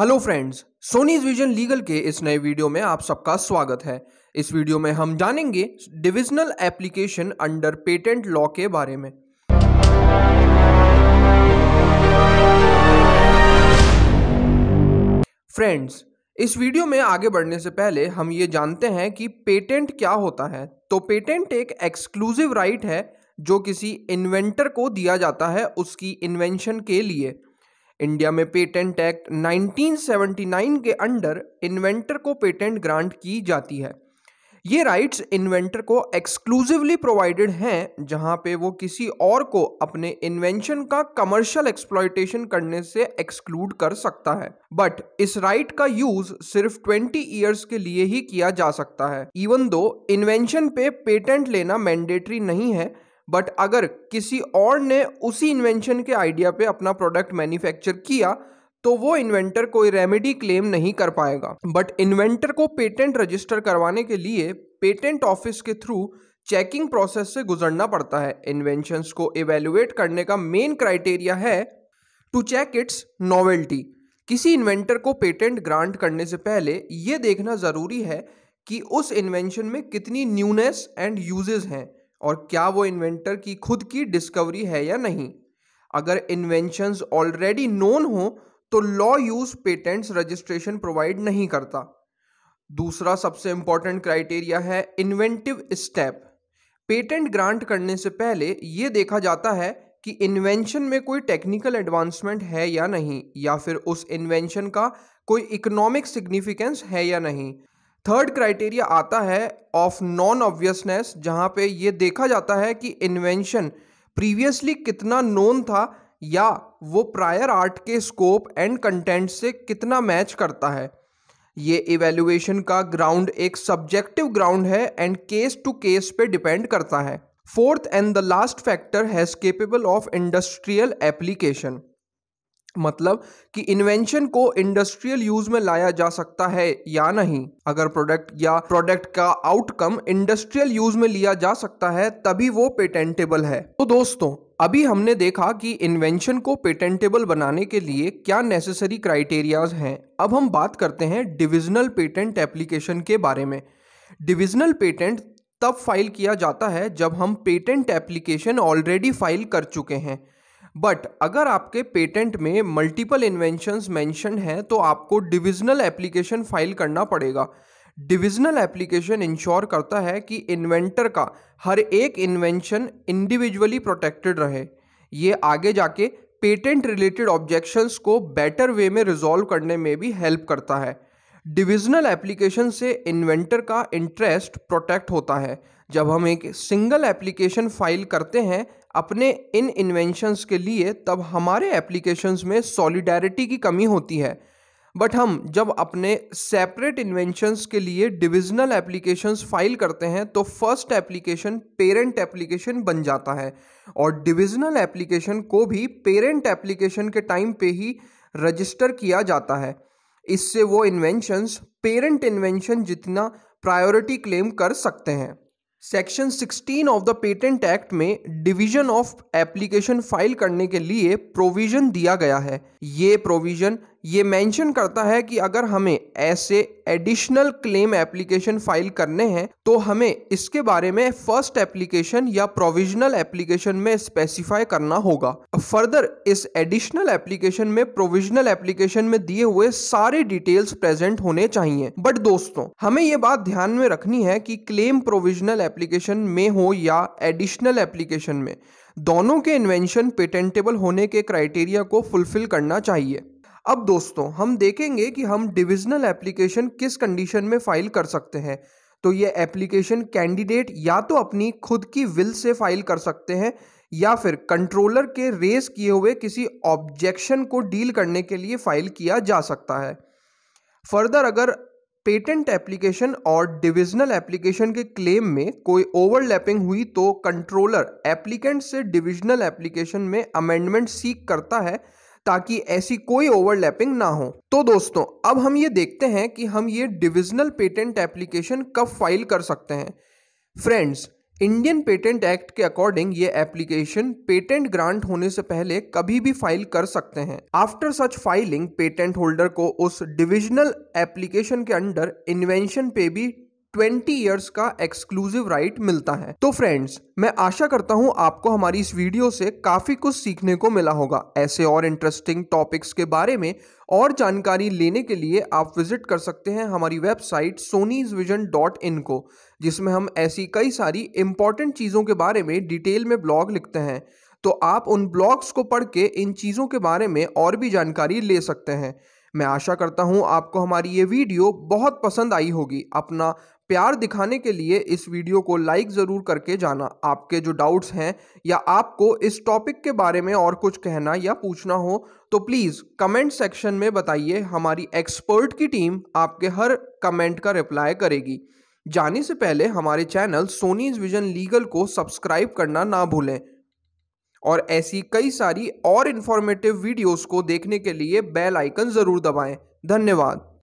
hello friends Soni's Vision Legal के इस नए वीडियो में आप सबका स्वागत है इस वीडियो में हम जानेंगे divisional application under patent law के बारे में फ्रेंड्स इस वीडियो में आगे बढ़ने से पहले हम ये जानते हैं कि पेटेंट क्या होता है तो पेटेंट एक एक्सक्लूसिव राइट है जो किसी इन्वेंटर को दिया जाता है उसकी इन्वेंशन के लिए इंडिया में पेटेंट एक्ट 1979 के अंडर इन्वेंटर को पेटेंट ग्रांट की जाती है ये राइट्स इन्वेंटर को एक्सक्लूसिवली प्रोवाइडेड हैं जहां पे वो किसी और को अपने इन्वेंशन का कमर्शियल एक्सप्लॉयटेशन करने से एक्सक्लूड कर सकता है बट इस राइट का यूज सिर्फ 20 इयर्स के लिए ही किया जा सकता है इवन दो इन्वेंशन पे पेटेंट लेना मैंडेटरी नहीं है बट अगर किसी और ने उसी इन्वेंशन के आइडिया पे अपना प्रोडक्ट मैन्युफैक्चर किया तो वो इन्वेंटर कोई रेमेडी क्लेम नहीं कर पाएगा बट इन्वेंटर को पेटेंट रजिस्टर करवाने के लिए पेटेंट ऑफिस के थ्रू चेकिंग प्रोसेस से गुजरना पड़ता है इन्वेंशन को इवेल्युएट करने का मेन क्राइटेरिया है टू चेक इट्स नॉवेल्टी किसी इन्वेंटर को पेटेंट ग्रांट करने से पहले ये देखना ज़रूरी है कि उस इन्वेंशन में कितनी न्यूनेस एंड यूजेस हैं और क्या वो इन्वेंटर की खुद की डिस्कवरी है या नहीं अगर इन्वेंशन ऑलरेडी नोन हो तो law use patents registration provide नहीं करता दूसरा सबसे इंपॉर्टेंट क्राइटेरिया है इन्वेंटिव स्टेप पेटेंट ग्रांट करने से पहले ये देखा जाता है कि इन्वेंशन में कोई टेक्निकल एडवांसमेंट है या नहीं या फिर उस इन्वेंशन का कोई इकोनॉमिक सिग्निफिकेंस है या नहीं थर्ड क्राइटेरिया आता है ऑफ नॉन ऑब्वियसनेस जहां पे ये देखा जाता है कि इन्वेंशन प्रीवियसली कितना नोन था या वो प्रायर आर्ट के स्कोप एंड कंटेंट से कितना मैच करता है ये इवेल्युएशन का ग्राउंड एक सब्जेक्टिव ग्राउंड है एंड केस टू केस पे डिपेंड करता है fourth and the last factor has capable of industrial application मतलब कि इन्वेंशन को इंडस्ट्रियल यूज में लाया जा सकता है या नहीं अगर प्रोडक्ट या प्रोडक्ट का आउटकम इंडस्ट्रियल यूज में लिया जा सकता है तभी वो पेटेंटेबल है तो दोस्तों अभी हमने देखा कि इन्वेंशन को पेटेंटेबल बनाने के लिए क्या नेसेसरी क्राइटेरियाज हैं अब हम बात करते हैं डिविजनल पेटेंट एप्लीकेशन के बारे में डिविजनल पेटेंट तब फाइल किया जाता है जब हम पेटेंट एप्लीकेशन ऑलरेडी फाइल कर चुके हैं बट अगर आपके पेटेंट में मल्टीपल इन्वेंशंस मेंशन हैं तो आपको डिविजनल एप्लीकेशन फाइल करना पड़ेगा डिविजनल एप्लीकेशन इंश्योर करता है कि इन्वेंटर का हर एक इन्वेंशन इंडिविजुअली प्रोटेक्टेड रहे ये आगे जाके पेटेंट रिलेटेड ऑब्जेक्शंस को बेटर वे में रिजॉल्व करने में भी हेल्प करता है डिविजनल एप्लीकेशन से इन्वेंटर का इंटरेस्ट प्रोटेक्ट होता है जब हम एक सिंगल एप्लीकेशन फाइल करते हैं अपने इन इन्वेंशंस के लिए तब हमारे एप्लीकेशंस में सॉलिडारिटी की कमी होती है बट हम जब अपने सेपरेट इन्वेंशंस के लिए डिविजनल एप्लीकेशंस फाइल करते हैं तो फर्स्ट एप्लीकेशन पेरेंट एप्लीकेशन बन जाता है और डिविजनल एप्लीकेशन को भी पेरेंट एप्लीकेशन के टाइम पे ही रजिस्टर किया जाता है इससे वो इन्वेंशंस पेरेंट इन्वेंशन जितना प्रायोरिटी क्लेम कर सकते हैं section 16 of the patent act में डिवीजन ऑफ एप्लीकेशन फाइल करने के लिए प्रोविजन दिया गया है ये प्रोविजन ये मेंशन करता है कि अगर हमें ऐसे एडिशनल क्लेम एप्लीकेशन फाइल करने हैं तो हमें इसके बारे में फर्स्ट एप्लीकेशन या प्रोविजनल एप्लीकेशन में स्पेसिफाई करना होगा फर्दर इस एडिशनल एप्लीकेशन में प्रोविजनल एप्लीकेशन में दिए हुए सारे डिटेल्स प्रेजेंट होने चाहिए बट दोस्तों हमें ये बात ध्यान में रखनी है कि क्लेम प्रोविजनल एप्लीकेशन में हो या एडिशनल एप्लीकेशन में दोनों के इन्वेंशन पेटेंटेबल होने के क्राइटेरिया को फुलफिल करना चाहिए अब दोस्तों हम देखेंगे कि हम डिविजनल एप्लीकेशन किस कंडीशन में फाइल कर सकते हैं तो ये एप्लीकेशन कैंडिडेट या तो अपनी खुद की विल से फाइल कर सकते हैं या फिर कंट्रोलर के रेस किए हुए किसी ऑब्जेक्शन को डील करने के लिए फाइल किया जा सकता है फर्दर अगर पेटेंट एप्लीकेशन और डिविजनल एप्लीकेशन के क्लेम में कोई ओवरलैपिंग हुई तो कंट्रोलर एप्लीकेंट से डिविजनल एप्लीकेशन में अमेंडमेंट सीख करता है ताकि ऐसी कोई ओवरलैपिंग ना हो तो दोस्तों अब हम ये देखते हैं कि हम ये डिविजनल पेटेंट एप्लीकेशन कब फाइल कर सकते हैं फ्रेंड्स इंडियन पेटेंट एक्ट के अकॉर्डिंग ये एप्लीकेशन पेटेंट ग्रांट होने से पहले कभी भी फाइल कर सकते हैं after such filing patent holder को उस डिविजनल एप्लीकेशन के अंडर इन्वेंशन पे भी 20 इयर्स का एक्सक्लूसिव राइट मिलता है तो फ्रेंड्स मैं आशा करता हूं आपको हमारी इस वीडियो से काफ़ी कुछ सीखने को मिला होगा ऐसे और इंटरेस्टिंग टॉपिक्स के बारे में और जानकारी लेने के लिए आप विजिट कर सकते हैं हमारी website Soni's Vision dot in को जिसमें हम ऐसी कई सारी इंपॉर्टेंट चीज़ों के बारे में डिटेल में ब्लॉग लिखते हैं तो आप उन ब्लॉग्स को पढ़ के इन चीज़ों के बारे में और भी जानकारी ले सकते हैं मैं आशा करता हूँ आपको हमारी ये वीडियो बहुत पसंद आई होगी अपना प्यार दिखाने के लिए इस वीडियो को लाइक ज़रूर करके जाना आपके जो डाउट्स हैं या आपको इस टॉपिक के बारे में और कुछ कहना या पूछना हो तो प्लीज़ कमेंट सेक्शन में बताइए हमारी एक्सपर्ट की टीम आपके हर कमेंट का रिप्लाई करेगी जाने से पहले हमारे चैनल सोनीज विजन लीगल को सब्सक्राइब करना ना भूलें और ऐसी कई सारी और इन्फॉर्मेटिव वीडियोस को देखने के लिए बेल आइकन ज़रूर दबाएं धन्यवाद